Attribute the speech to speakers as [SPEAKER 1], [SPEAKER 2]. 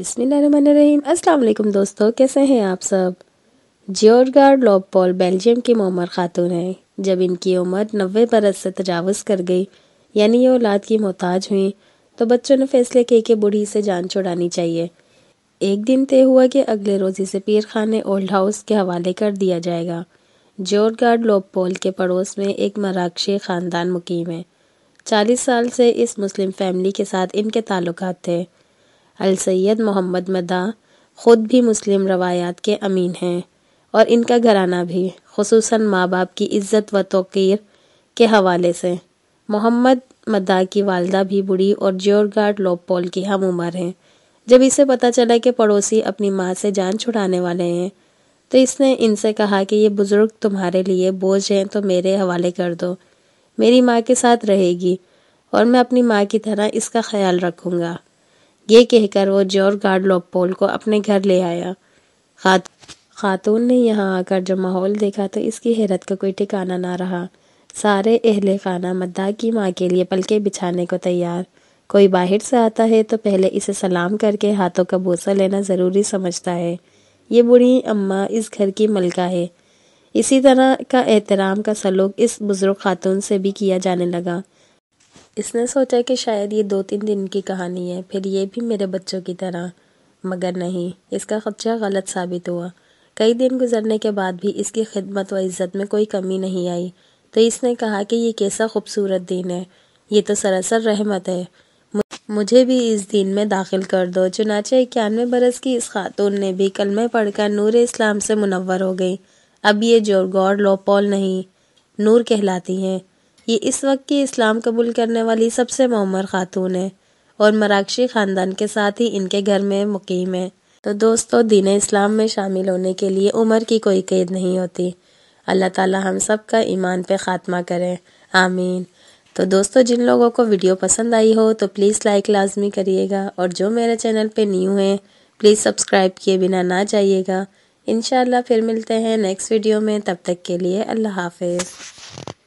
[SPEAKER 1] अस्सलाम वालेकुम दोस्तों कैसे हैं आप सब जियोरगार्ड लॉपॉल बेल्जियम की मोमर खातून हैं जब इनकी उम्र नबे बरस से तजावज़ कर गई यानी ये औलाद की मोहताज हुई तो बच्चों ने फैसले किए कि बूढ़ी से जान छुड़ानी चाहिए एक दिन तय हुआ कि अगले रोज़ इसे पीर ने ओल्ड हाउस के हवाले कर दिया जाएगा जियोरगार्ड लोपपोल के पड़ोस में एक मराक्षी ख़ानदान मुकीम है चालीस साल से इस मुस्लिम फैमिली के साथ इनके ताल्लुक थे सैयद मोहम्मद मदा ख़ुद भी मुस्लिम रवायात के अमीन हैं और इनका घराना भी खसूस माँ बाप की इज़्ज़त व तोर के हवाले से मोहम्मद मदा की वालदा भी बुढ़ी और जोरगार्ड लोपोल की हम उम्र हैं जब इसे पता चला कि पड़ोसी अपनी माँ से जान छुड़ाने वाले हैं तो इसने इनसे कहा कि ये बुज़ुर्ग तुम्हारे लिए बोझ हैं तो मेरे हवाले कर दो मेरी माँ के साथ रहेगी और मैं अपनी माँ की तरह इसका ख्याल रखूँगा ये कहकर वो जोर गार्ड लोपोल को अपने घर ले आया खात खातून ने यहाँ आकर जब माहौल देखा तो इसकी हैरत का कोई ठिकाना ना रहा सारे अहले खाना मद्दा की माँ के लिए पलके बिछाने को तैयार कोई बाहर से आता है तो पहले इसे सलाम करके हाथों का बोसा लेना ज़रूरी समझता है ये बूढ़ी अम्मा इस घर की मलका है इसी तरह का एहतराम का सलूक इस बुज़ुर्ग खातून से भी किया जाने लगा इसने सोचा कि शायद ये दो तीन दिन की कहानी है फिर ये भी मेरे बच्चों की तरह मगर नहीं इसका खदशा गलत साबित हुआ कई दिन गुजरने के बाद भी इसकी खिदमत व इज़्ज़त में कोई कमी नहीं आई तो इसने कहा कि ये कैसा खूबसूरत दिन है ये तो सरासर रहमत है मुझे भी इस दिन में दाखिल कर दो चुनाचे इक्यानवे बरस की इस खातून ने भी कलमे पढ़कर नूर इस्लाम से मुनवर हो गई अब ये गौर लोपोल नहीं नूर कहलाती हैं ये इस वक्त की इस्लाम कबूल करने वाली सबसे मोमर खातून है और मराक्षी ख़ानदान के साथ ही इनके घर में मुकीम है तो दोस्तों दीन इस्लाम में शामिल होने के लिए उम्र की कोई कैद नहीं होती अल्लाह ताला हम सब का ईमान पे ख़ात्मा करें आमीन तो दोस्तों जिन लोगों को वीडियो पसंद आई हो तो प्लीज़ लाइक लाजमी करिएगा और जो मेरे चैनल पे न्यू हैं प्लीज़ सब्सक्राइब किए बिना ना जाइएगा इन फिर मिलते हैं नेक्स्ट वीडियो में तब तक के लिए अल्लाह हाफिज़